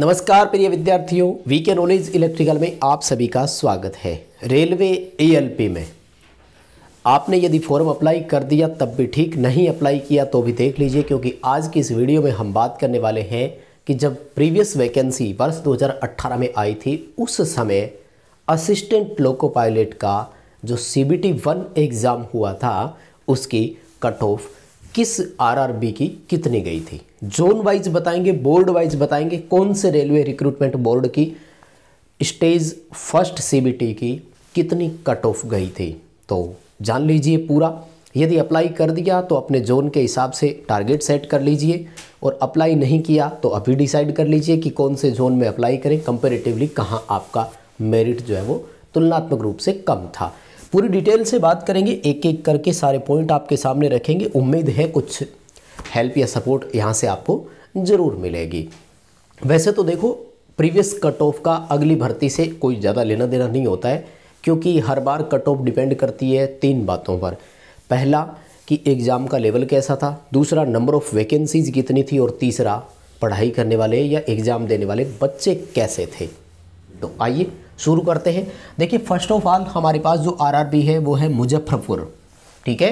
नमस्कार प्रिय विद्यार्थियों वी के नॉलेज इलेक्ट्रिकल में आप सभी का स्वागत है रेलवे एएलपी में आपने यदि फॉर्म अप्लाई कर दिया तब भी ठीक नहीं अप्लाई किया तो भी देख लीजिए क्योंकि आज की इस वीडियो में हम बात करने वाले हैं कि जब प्रीवियस वैकेंसी वर्ष 2018 में आई थी उस समय असिस्टेंट लोको पायलट का जो C B T one exam हुआ था उसकी कट ऑफ किस आरआरबी की कितनी गई थी जोन वाइज बताएंगे बोर्ड वाइज बताएंगे कौन से रेलवे रिक्रूटमेंट बोर्ड की स्टेज फर्स्ट सीबीटी की कितनी कट ऑफ गई थी तो जान लीजिए पूरा यदि अप्लाई कर दिया तो अपने जोन के हिसाब से टारगेट सेट कर लीजिए और अप्लाई नहीं किया तो अभी डिसाइड कर लीजिए कि कौन से जोन में अप्लाई करें कंपेरेटिवली कहाँ आपका मेरिट जो है वो तुलनात्मक रूप से कम था पूरी डिटेल से बात करेंगे एक एक करके सारे पॉइंट आपके सामने रखेंगे उम्मीद है कुछ हेल्प या सपोर्ट यहाँ से आपको ज़रूर मिलेगी वैसे तो देखो प्रीवियस कट ऑफ का अगली भर्ती से कोई ज़्यादा लेना देना नहीं होता है क्योंकि हर बार कट ऑफ डिपेंड करती है तीन बातों पर पहला कि एग्ज़ाम का लेवल कैसा था दूसरा नंबर ऑफ़ वैकेंसीज़ कितनी थी और तीसरा पढ़ाई करने वाले या एग्ज़ाम देने वाले बच्चे कैसे थे तो आइए शुरू करते हैं देखिए फर्स्ट ऑफ ऑल हमारे पास जो आरआरबी है वो है मुजफ्फरपुर ठीक है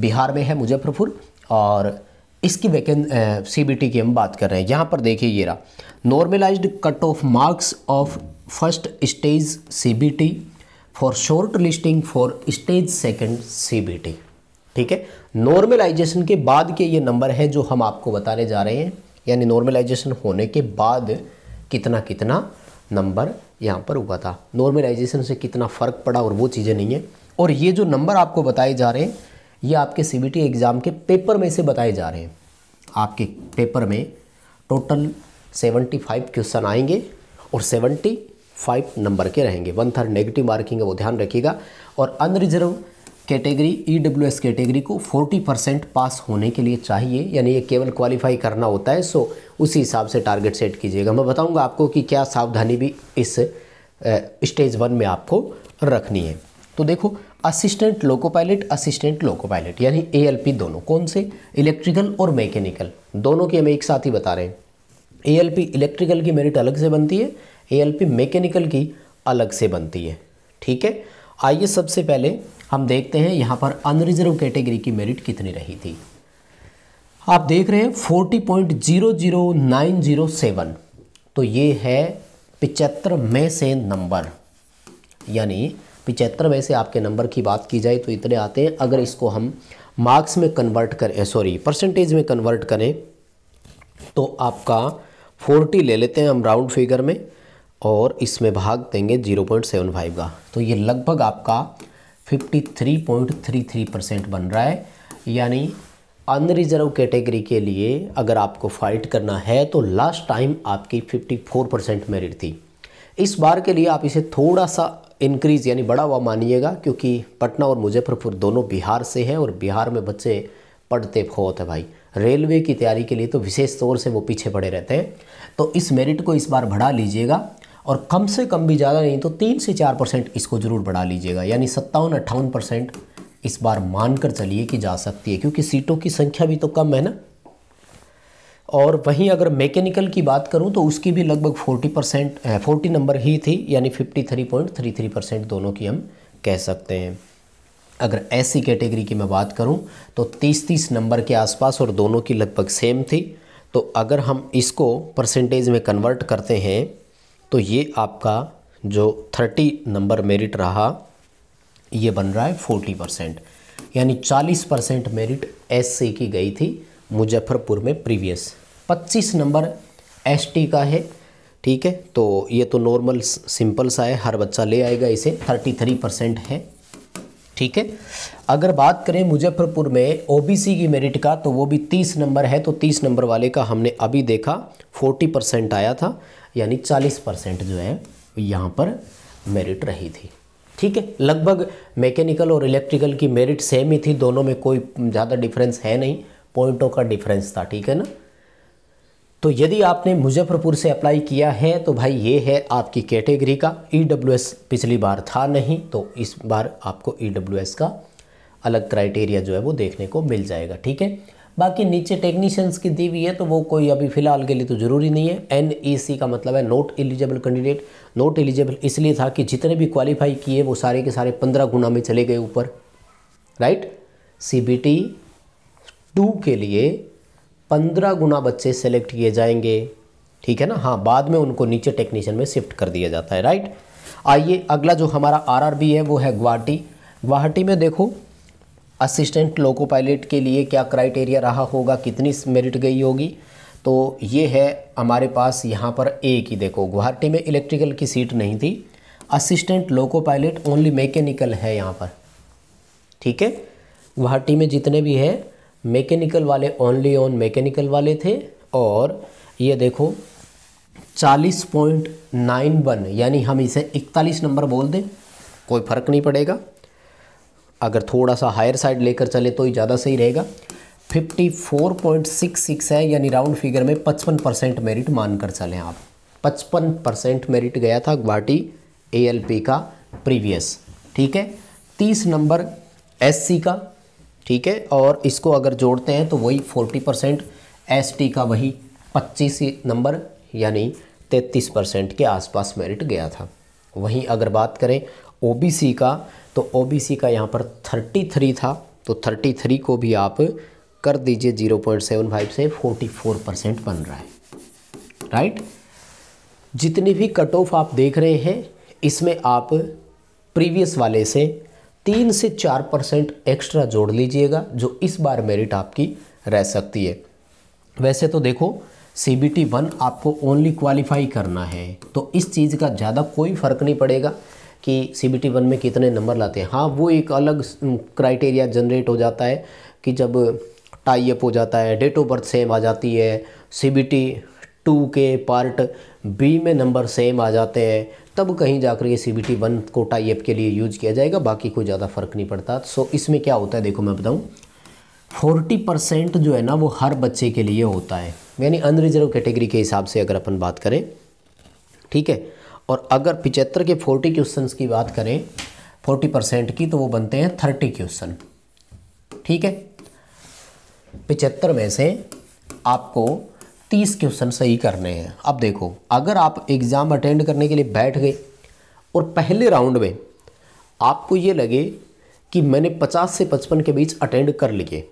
बिहार में है मुजफ्फरपुर और इसकी वैकें सी बी टी की हम बात कर रहे हैं यहाँ पर देखिए ये रहा normalised cut off marks of first stage C B T for short listing for stage second C B T ठीक है नॉर्मलाइजेशन के बाद के ये नंबर है जो हम आपको बताने जा रहे हैं यानी नॉर्मलाइजेशन होने के बाद कितना कितना नंबर यहाँ पर हुआ था नॉर्मलाइजेशन से कितना फ़र्क पड़ा और वो चीज़ें नहीं है और ये जो नंबर आपको बताए जा रहे हैं ये आपके सी एग्ज़ाम के पेपर में से बताए जा रहे हैं आपके पेपर में टोटल 75 क्वेश्चन आएंगे और 75 नंबर के रहेंगे वन थर्ड नेगेटिव मार्किंग है वो ध्यान रखिएगा और unreserved category E W S category को 40 परसेंट पास होने के लिए चाहिए यानी ये केवल क्वालिफाई करना होता है सो उसी हिसाब से टारगेट सेट कीजिएगा मैं बताऊंगा आपको कि क्या सावधानी भी इस स्टेज वन में आपको रखनी है तो देखो assistant loco pilot assistant loco pilot यानी ए दोनों कौन से इलेक्ट्रिकल और मैकेनिकल दोनों की हमें एक साथ ही बता रहे हैं ए इलेक्ट्रिकल की मेरिट अलग से बनती है ए मैकेनिकल की अलग से बनती है ठीक है आइए सबसे पहले हम देखते हैं यहाँ पर अनरिजर्व कैटेगरी की मेरिट कितनी रही थी आप देख रहे हैं forty point zero zero nine zero seven तो ये है पिचहत्तर में से नंबर यानी पिचहत्तर में से आपके नंबर की बात की जाए तो इतने आते हैं अगर इसको हम मार्क्स में कन्वर्ट करें सॉरी eh, परसेंटेज में कन्वर्ट करें तो आपका फोर्टी ले लेते हैं हम राउंड फिगर में और इसमें भाग देंगे जीरो पॉइंट सेवन फाइव का तो ये लगभग आपका 53.33 परसेंट बन रहा है यानी अनरिजर्व कैटेगरी के लिए अगर आपको फाइट करना है तो लास्ट टाइम आपकी 54 परसेंट मेरिट थी इस बार के लिए आप इसे थोड़ा सा इंक्रीज यानी बड़ा हुआ मानिएगा क्योंकि पटना और मुजफ्फरपुर दोनों बिहार से हैं और बिहार में बच्चे पढ़ते बहुत है भाई रेलवे की तैयारी के लिए तो विशेष तौर से वो पीछे पड़े रहते हैं तो इस मेरिट को इस बार बढ़ा लीजिएगा और कम से कम भी ज़्यादा नहीं तो तीन से चार परसेंट इसको ज़रूर बढ़ा लीजिएगा यानी सत्तावन अट्ठावन परसेंट इस बार मान कर चलिए कि जा सकती है क्योंकि सीटों की संख्या भी तो कम है ना और वहीं अगर मैकेनिकल की बात करूं तो उसकी भी लगभग 40 परसेंट फोर्टी नंबर ही थी यानी 53.33 परसेंट दोनों की हम कह सकते हैं अगर ऐसी कैटेगरी की मैं बात करूं तो 30-30 नंबर के आसपास और दोनों की लगभग सेम थी तो अगर हम इसको परसेंटेज में कन्वर्ट करते हैं तो ये आपका जो थर्टी नंबर मेरिट रहा ये बन रहा है फोर्टी परसेंट यानी चालीस परसेंट मेरिट एस सी की गई थी मुजफ्फरपुर में प्रीवियस पच्चीस नंबर एस टी का है ठीक है तो ये तो नॉर्मल सिंपल सा है हर बच्चा ले आएगा इसे थर्टी थ्री परसेंट है ठीक है अगर बात करें मुजफ्फरपुर में ओबीसी की मेरिट का तो वो भी 30 नंबर है तो 30 नंबर वाले का हमने अभी देखा 40 परसेंट आया था यानी 40 परसेंट जो है यहाँ पर मेरिट रही थी ठीक है लगभग मैकेनिकल और इलेक्ट्रिकल की मेरिट सेम ही थी दोनों में कोई ज़्यादा डिफरेंस है नहीं पॉइंटों का डिफरेंस था ठीक है ना तो यदि आपने मुजफ्फरपुर से अप्लाई किया है तो भाई ये है आपकी कैटेगरी का ई e पिछली बार था नहीं तो इस बार आपको ई e का अलग क्राइटेरिया जो है वो देखने को मिल जाएगा ठीक है बाकी नीचे टेक्नीशियंस की दी हुई है तो वो कोई अभी फ़िलहाल के लिए तो ज़रूरी नहीं है एन e का मतलब है not eligible candidate not eligible इसलिए था कि जितने भी क्वालिफाई किए वो सारे के सारे पंद्रह गुना में चले गए ऊपर right C B T two के लिए पंद्रह गुना बच्चे सेलेक्ट किए जाएंगे ठीक है ना हाँ बाद में उनको नीचे टेक्नीशियन में शिफ्ट कर दिया जाता है राइट आइए अगला जो हमारा आरआरबी है वो है गुवाहाटी गुवाहाटी में देखो असिस्टेंट लोको पायलट के लिए क्या क्राइटेरिया रहा होगा कितनी मेरिट गई होगी तो ये है हमारे पास यहाँ पर एक ही देखो गुवाहाटी में इलेक्ट्रिकल की सीट नहीं थी assistant loco pilot only mechanical है यहाँ पर ठीक है गुवाहाटी में जितने भी हैं मैकेनिकल वाले ओनली ऑन मैकेनिकल वाले थे और ये देखो चालीस पॉइंट नाइन वन यानी हम इसे इकतालीस नंबर बोल दें कोई फ़र्क नहीं पड़ेगा अगर थोड़ा सा हायर साइड लेकर चले तो ही ज़्यादा सही रहेगा 54.66 है यानी राउंड फिगर में 55 परसेंट मेरिट मान कर चलें आप 55 परसेंट मेरिट गया था गुवाहाटी एएलपी का प्रीवियस ठीक है 30 नंबर एससी का ठीक है और इसको अगर जोड़ते हैं तो वही फोर्टी परसेंट एस का वही पच्चीस नंबर यानी तैंतीस परसेंट के आसपास मेरिट गया था वहीं अगर बात करें ओबीसी का तो ओबीसी का यहाँ पर थर्टी थ्री था तो थर्टी थ्री को भी आप कर दीजिए जीरो पॉइंट सेवन फाइव से फोर्टी फोर परसेंट बन रहा है राइट जितनी भी कट ऑफ आप देख रहे हैं इसमें आप प्रीवियस वाले से तीन से चार परसेंट एक्स्ट्रा जोड़ लीजिएगा जो इस बार मेरिट आपकी रह सकती है वैसे तो देखो सी बी टी वन आपको ओनली क्वालिफाई करना है तो इस चीज़ का ज़्यादा कोई फ़र्क नहीं पड़ेगा कि सी बी टी वन में कितने नंबर लाते हैं हाँ वो एक अलग क्राइटेरिया जनरेट हो जाता है कि जब टाई अप हो जाता है डेट ऑफ बर्थ सेम आ जाती है सी बी टी टू के पार्ट बी में नंबर सेम आ जाते हैं तब कहीं जाकर ये C B T one quota एप के लिए यूज किया जाएगा बाकी कोई ज़्यादा फ़र्क नहीं पड़ता सो इसमें क्या होता है देखो मैं बताऊँ फोर्टी परसेंट जो है ना वो हर बच्चे के लिए होता है यानी अनरिजर्व कैटेगरी के हिसाब से अगर अपन बात करें ठीक है और अगर पिचहत्तर के फोर्टी क्वेश्चन की बात करें फोर्टी परसेंट की तो वो बनते हैं थर्टी क्वेश्चन ठीक है पिचहत्तर में से आपको तीस क्वेश्चन सही करने हैं अब देखो अगर आप एग्ज़ाम अटेंड करने के लिए बैठ गए और पहले राउंड में आपको ये लगे कि मैंने पचास से पचपन के बीच अटेंड कर लिए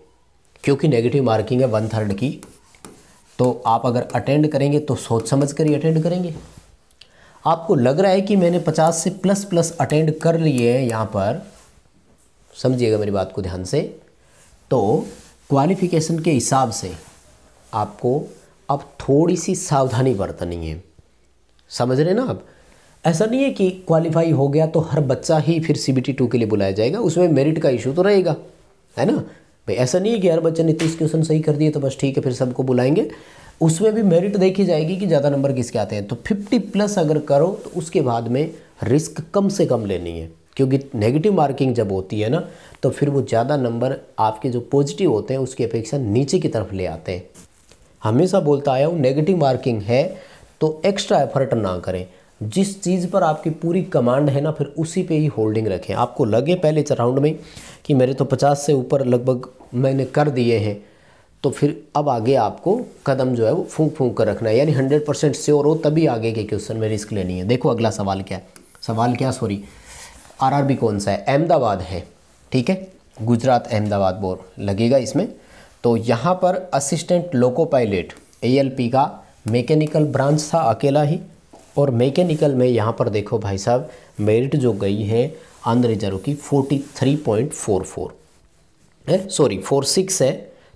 क्योंकि नेगेटिव मार्किंग है वन थर्ड की तो आप अगर अटेंड करेंगे तो सोच समझ कर ही अटेंड करेंगे आपको लग रहा है कि मैंने पचास से प्लस प्लस अटेंड कर लिए हैं यहाँ पर समझिएगा मेरी बात को ध्यान से तो क्वालिफिकेशन के हिसाब से आपको अब थोड़ी सी सावधानी बरतनी है समझ रहे ना आप ऐसा नहीं है कि क्वालिफाई हो गया तो हर बच्चा ही फिर सी बी टू के लिए बुलाया जाएगा उसमें मेरिट का इशू तो रहेगा है ना भाई ऐसा नहीं है कि हर बच्चे ने तीस क्वेश्चन सही कर दिए तो बस ठीक है फिर सबको बुलाएंगे उसमें भी मेरिट देखी जाएगी कि ज़्यादा नंबर किसके आते हैं तो फिफ्टी प्लस अगर करो तो उसके बाद में रिस्क कम से कम लेनी है क्योंकि नेगेटिव मार्किंग जब होती है ना तो फिर वो ज़्यादा नंबर आपके जो पॉजिटिव होते हैं उसकी अपेक्षा नीचे की तरफ ले आते हैं हमेशा बोलता आया हूँ नेगेटिव मार्किंग है तो एक्स्ट्रा एफर्ट ना करें जिस चीज़ पर आपकी पूरी कमांड है ना फिर उसी पे ही होल्डिंग रखें आपको लगे पहले राउंड में कि मेरे तो पचास से ऊपर लगभग मैंने कर दिए हैं तो फिर अब आगे आपको कदम जो है वो फूंक फूंक कर रखना है यानी हंड्रेड परसेंट श्योर हो तभी आगे के क्वेश्चन में रिस्क लेनी है देखो अगला सवाल क्या है सवाल क्या सॉरी आर कौन सा है अहमदाबाद है ठीक है गुजरात अहमदाबाद बोर लगेगा इसमें तो यहाँ पर असिस्टेंट लोको पायलट ए का मैकेनिकल ब्रांच था अकेला ही और मैकेनिकल में यहाँ पर देखो भाई साहब मेरिट जो गई है आंध्र रिजर्व की forty three point four four है सॉरी फोर सिक्स है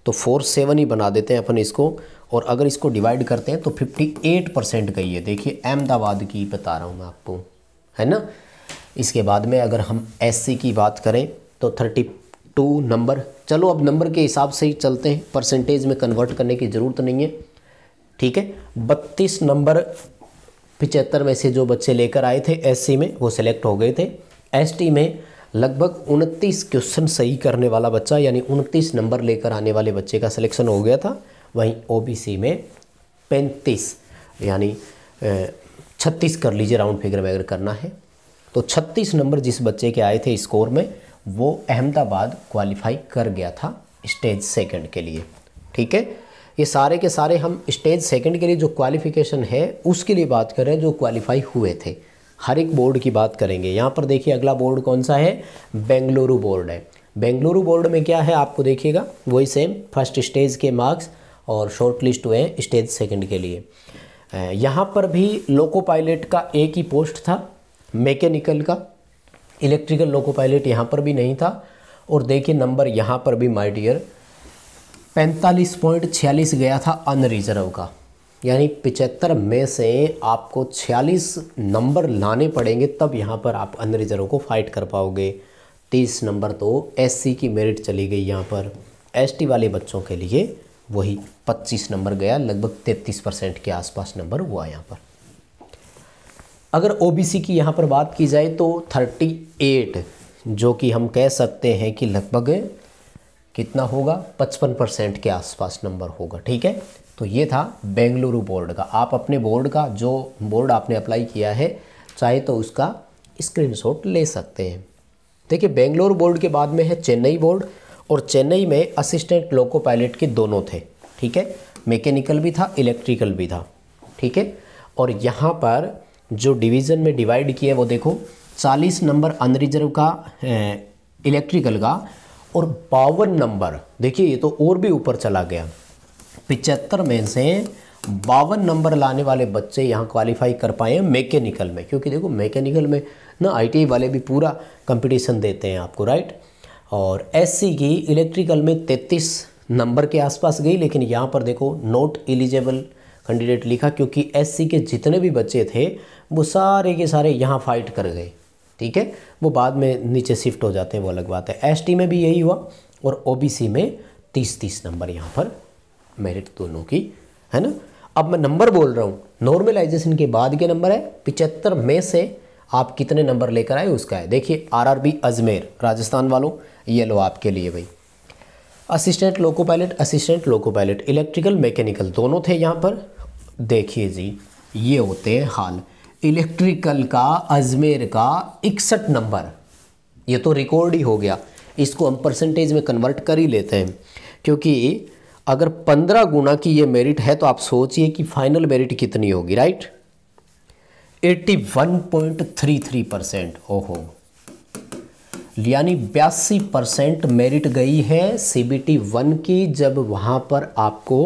तो फोर सेवन ही बना देते हैं अपन इसको और अगर इसको डिवाइड करते हैं तो फिफ्टी एट परसेंट गई है देखिए अहमदाबाद की बता रहा हूँ मैं आपको है ना इसके बाद में अगर हम एससी की बात करें तो थर्टी टू नंबर चलो अब नंबर के हिसाब से ही चलते हैं परसेंटेज में कन्वर्ट करने की ज़रूरत नहीं है ठीक है बत्तीस नंबर पिचहत्तर में से जो बच्चे लेकर आए थे एस में वो सिलेक्ट हो गए थे एस में लगभग उनतीस क्वेश्चन सही करने वाला बच्चा यानी उनतीस नंबर लेकर आने वाले बच्चे का सिलेक्शन हो गया था वहीं ओ में पैंतीस यानी छत्तीस कर लीजिए राउंड फिगर में अगर करना है तो छत्तीस नंबर जिस बच्चे के आए थे स्कोर में वो अहमदाबाद क्वालिफाई कर गया था स्टेज सेकंड के लिए ठीक है ये सारे के सारे हम स्टेज सेकंड के लिए जो क्वालिफिकेशन है उसके लिए बात कर रहे हैं जो क्वालिफाई हुए थे हर एक बोर्ड की बात करेंगे यहाँ पर देखिए अगला बोर्ड कौन सा है बेंगलुरु बोर्ड है बेंगलुरु बोर्ड में क्या है आपको देखिएगा वही सेम फर्स्ट स्टेज के मार्क्स और शॉर्ट लिस्ट हुए हैं स्टेज सेकंड के लिए यहाँ पर भी लोको पायलट का एक ही पोस्ट था मैकेनिकल का इलेक्ट्रिकल लोको पायलट यहाँ पर भी नहीं था और देखिए नंबर यहाँ पर भी माय डियर पैंतालीस पॉइंट छियालीस गया था अनरिजर्व का यानी पिचहत्तर में से आपको छियालीस नंबर लाने पड़ेंगे तब यहाँ पर आप अनरिजर्व को फाइट कर पाओगे तीस नंबर तो एससी की मेरिट चली गई यहाँ पर एसटी वाले बच्चों के लिए वही पच्चीस नंबर गया लगभग तैंतीस परसेंट के आसपास नंबर हुआ यहाँ पर अगर ओबीसी की यहाँ पर बात की जाए तो 38 जो कि हम कह सकते हैं कि लगभग कितना होगा 55 परसेंट के आसपास नंबर होगा ठीक है तो ये था बेंगलुरु बोर्ड का आप अपने बोर्ड का जो बोर्ड आपने अप्लाई किया है चाहे तो उसका स्क्रीनशॉट ले सकते हैं देखिए बेंगलुरु बोर्ड के बाद में है चेन्नई बोर्ड और चेन्नई में असिस्टेंट लोको पायलट के दोनों थे ठीक है मैकेनिकल भी था इलेक्ट्रिकल भी था ठीक है और यहाँ पर जो डिवीज़न में डिवाइड किया वो देखो चालीस नंबर अनरिजर्व का इलेक्ट्रिकल का और बावन नंबर देखिए ये तो और भी ऊपर चला गया पिचहत्तर में से बावन नंबर लाने वाले बच्चे यहाँ क्वालिफाई कर पाए हैं मैकेनिकल में क्योंकि देखो मैकेनिकल में ना आईटीआई e वाले भी पूरा कंपटीशन देते हैं आपको राइट और एससी की इलेक्ट्रिकल में तैतीस नंबर के आसपास गई लेकिन यहाँ पर देखो नॉट एलिजिबल कैंडिडेट लिखा क्योंकि एससी के जितने भी बच्चे थे वो सारे के सारे यहाँ फाइट कर गए ठीक है वो बाद में नीचे शिफ्ट हो जाते हैं वो अलग बात है एस में भी यही हुआ और ओ में तीस तीस नंबर यहाँ पर मेरिट दोनों की है ना अब मैं नंबर बोल रहा हूँ नॉर्मलाइजेशन के बाद के नंबर है पिचहत्तर में से आप कितने नंबर लेकर आए उसका है देखिए आरआरबी अजमेर राजस्थान वालों ये लो आपके लिए भाई assistant loco pilot assistant loco pilot electrical mechanical दोनों थे यहाँ पर देखिए जी ये होते हैं हाल इलेक्ट्रिकल का अजमेर का इकसठ नंबर ये तो रिकॉर्ड ही हो गया इसको हम परसेंटेज में कन्वर्ट कर ही लेते हैं क्योंकि अगर पंद्रह गुना की ये मेरिट है तो आप सोचिए कि फाइनल मेरिट कितनी होगी right eighty one point three three percent ओहो यानी बयासी परसेंट मेरिट गई है सीबीटी वन की जब वहां पर आपको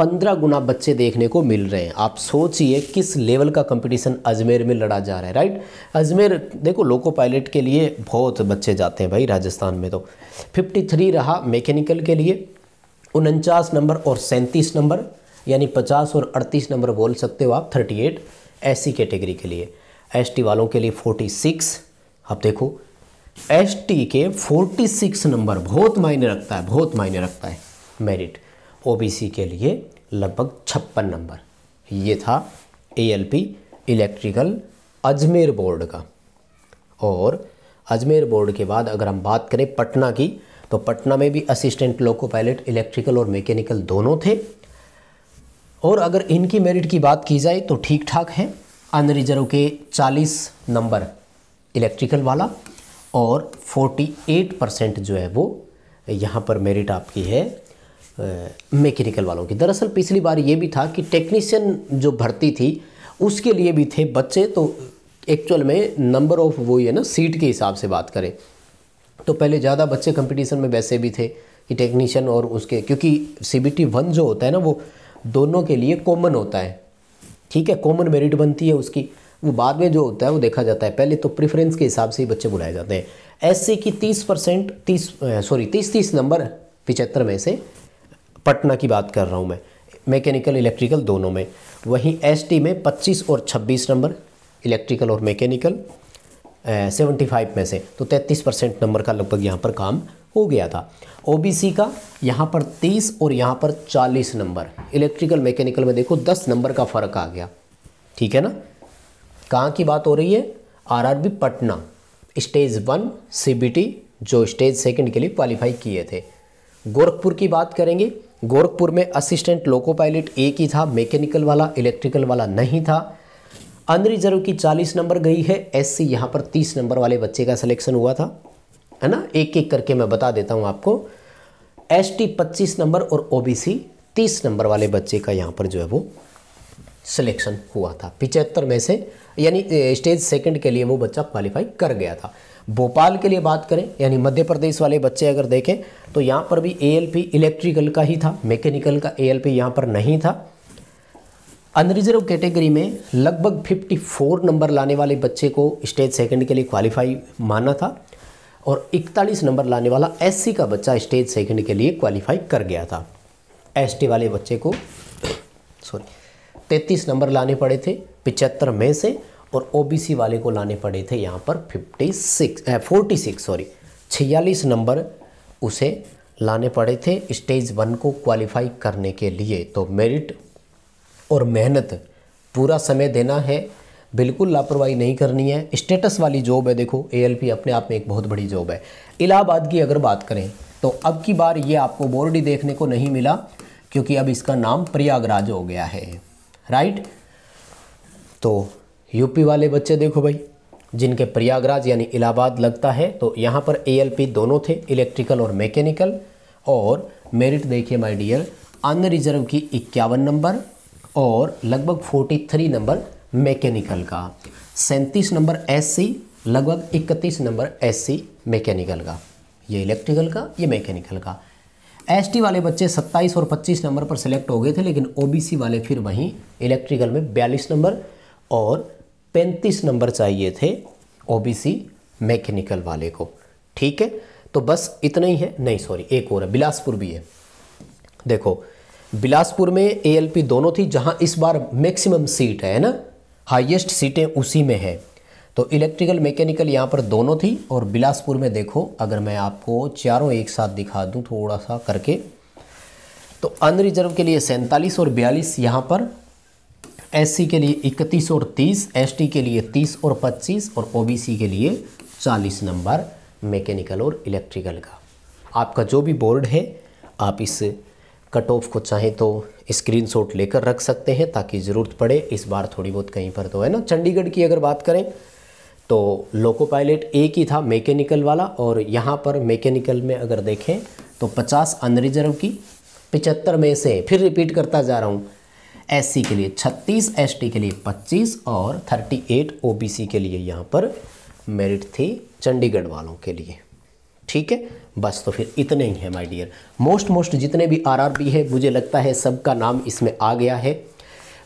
पंद्रह गुना बच्चे देखने को मिल रहे हैं आप सोचिए किस लेवल का कंपटीशन अजमेर में लड़ा जा रहा है राइट अजमेर देखो लोको पायलट के लिए बहुत बच्चे जाते हैं भाई राजस्थान में तो 53 रहा मैकेनिकल के लिए उनचास नंबर और सैंतीस नंबर यानी 50 और 38 नंबर बोल सकते हो आप 38 एट ऐसी कैटेगरी के लिए एस वालों के लिए फोर्टी अब देखो एस के फोर्टी नंबर बहुत मायने रखता है बहुत मायने रखता है मेरिट ओबीसी के लिए लगभग छप्पन नंबर ये था एएलपी इलेक्ट्रिकल अजमेर बोर्ड का और अजमेर बोर्ड के बाद अगर हम बात करें पटना की तो पटना में भी असिस्टेंट लोको पायलट इलेक्ट्रिकल और मैकेनिकल दोनों थे और अगर इनकी मेरिट की बात की जाए तो ठीक ठाक है अनरिजर्व के 40 नंबर इलेक्ट्रिकल वाला और 48 परसेंट जो है वो यहाँ पर मेरिट आपकी है मैकेनिकल वालों की दरअसल पिछली बार ये भी था कि टेक्नीशियन जो भर्ती थी उसके लिए भी थे बच्चे तो एक्चुअल में नंबर ऑफ वो ही है ना सीट के हिसाब से बात करें तो पहले ज़्यादा बच्चे कंपटीशन में वैसे भी थे कि टेक्नीशियन और उसके क्योंकि सी बी टी वन जो होता है ना वो दोनों के लिए कॉमन होता है ठीक है कॉमन मेरिट बनती है उसकी वो बाद में जो होता है वो देखा जाता है पहले तो प्रेफरेंस के हिसाब से ही बच्चे बुलाए जाते हैं एस की तीस परसेंट तीस सॉरी तीस तीस नंबर पिचहत्तर में से पटना की बात कर रहा हूँ मैं मैकेनिकल इलेक्ट्रिकल दोनों में वहीं एस में 25 और 26 नंबर इलेक्ट्रिकल और मैकेनिकल सेवेंटी फाइव में से तो 33 परसेंट नंबर का लगभग यहाँ पर काम हो गया था ओबीसी का यहाँ पर 30 और यहाँ पर 40 नंबर इलेक्ट्रिकल मैकेनिकल में देखो 10 नंबर का फ़र्क आ गया ठीक है ना कहाँ की बात हो रही है RRB Patna stage one CBT जो स्टेज सेकंड के लिए क्वालिफाई किए थे गोरखपुर की बात करेंगे गोरखपुर में असिस्टेंट लोको पायलट एक ही था मैकेनिकल वाला इलेक्ट्रिकल वाला नहीं था अनरिजर्व की 40 नंबर गई है एस सी यहाँ पर 30 नंबर वाले बच्चे का सिलेक्शन हुआ था है ना एक एक करके मैं बता देता हूँ आपको एस टी पच्चीस नंबर और ओ बी सी तीस नंबर वाले बच्चे का यहाँ पर जो है वो सिलेक्शन हुआ था पिचहत्तर में से यानी स्टेज सेकेंड के लिए वो बच्चा क्वालिफाई कर गया था भोपाल के लिए बात करें यानी मध्य प्रदेश वाले बच्चे अगर देखें तो यहाँ पर भी ए इलेक्ट्रिकल का ही था मैकेनिकल का ए एल यहाँ पर नहीं था अनरिजर्व कैटेगरी में लगभग 54 नंबर लाने वाले बच्चे को स्टेज सेकंड के लिए क्वालिफाई माना था और 41 नंबर लाने वाला एस का बच्चा स्टेज सेकंड के लिए क्वालिफाई कर गया था एस वाले बच्चे को सॉरी 33 नंबर लाने पड़े थे पिचहत्तर में से और ओबीसी वाले को लाने पड़े थे यहाँ पर fifty six forty six sorry छियालीस नंबर उसे लाने पड़े थे स्टेज वन को क्वालिफाई करने के लिए तो मेरिट और मेहनत पूरा समय देना है बिल्कुल लापरवाही नहीं करनी है स्टेटस वाली जॉब है देखो एएलपी अपने आप में एक बहुत बड़ी जॉब है इलाहाबाद की अगर बात करें तो अब की बार ये आपको बोर्ड ही देखने को नहीं मिला क्योंकि अब इसका नाम प्रयागराज हो गया है राइट तो यूपी वाले बच्चे देखो भाई जिनके प्रयागराज यानी इलाहाबाद लगता है तो यहाँ पर एएलपी दोनों थे इलेक्ट्रिकल और मैकेनिकल और मेरिट देखिए माय डियर अन्य रिजर्व की इक्यावन नंबर और लगभग 43 नंबर मैकेनिकल का सैंतीस नंबर एससी लगभग इकतीस नंबर एससी मैकेनिकल का ये इलेक्ट्रिकल का ये मैकेनिकल का एसटी वाले बच्चे 27 और 25 नंबर पर सेलेक्ट हो गए थे लेकिन ओबीसी वाले फिर वहीं इलेक्ट्रिकल में 42 नंबर और पैंतीस नंबर चाहिए थे ओबीसी मैकेनिकल वाले को ठीक है तो बस इतना ही है नहीं सॉरी एक और है बिलासपुर भी है देखो बिलासपुर में एएलपी दोनों थी जहां इस बार मैक्सिमम सीट है ना हाईएस्ट सीटें उसी में है तो इलेक्ट्रिकल मैकेनिकल यहाँ पर दोनों थी और बिलासपुर में देखो अगर मैं आपको चारों एक साथ दिखा दूँ थोड़ा सा करके तो अनरिजर्व के लिए सैंतालीस और बयालीस यहाँ पर एस के लिए इकतीस और तीस एस के लिए तीस और पच्चीस और ओ के लिए चालीस नंबर मैकेनिकल और इलेक्ट्रिकल का आपका जो भी बोर्ड है आप इस कट ऑफ को चाहें तो स्क्रीनशॉट लेकर रख सकते हैं ताकि ज़रूरत पड़े इस बार थोड़ी बहुत कहीं पर तो है ना चंडीगढ़ की अगर बात करें तो लोको पायलट एक ही था मैकेनिकल वाला और यहाँ पर मैकेनिकल में अगर देखें तो 50 अनरिजर्व की 75 में से फिर रिपीट करता जा रहा हूँ एस के लिए छत्तीस एस के लिए पच्चीस और थर्टी एट ओ के लिए यहाँ पर मेरिट थी चंडीगढ़ वालों के लिए ठीक है बस तो फिर इतने ही है माय डियर मोस्ट मोस्ट जितने भी आरआरबी है मुझे लगता है सबका नाम इसमें आ गया है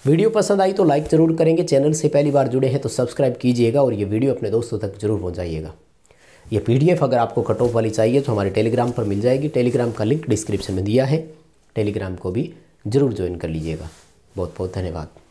वीडियो पसंद आई तो लाइक ज़रूर करेंगे चैनल से पहली बार जुड़े हैं तो सब्सक्राइब कीजिएगा और ये वीडियो अपने दोस्तों तक जरूर पहुँचाइएगा ये पीडीएफ अगर आपको कट ऑफ वाली चाहिए तो हमारे टेलीग्राम पर मिल जाएगी टेलीग्राम का लिंक डिस्क्रिप्शन में दिया है टेलीग्राम को भी ज़रूर ज्वाइन कर लीजिएगा बहुत बहुत धन्यवाद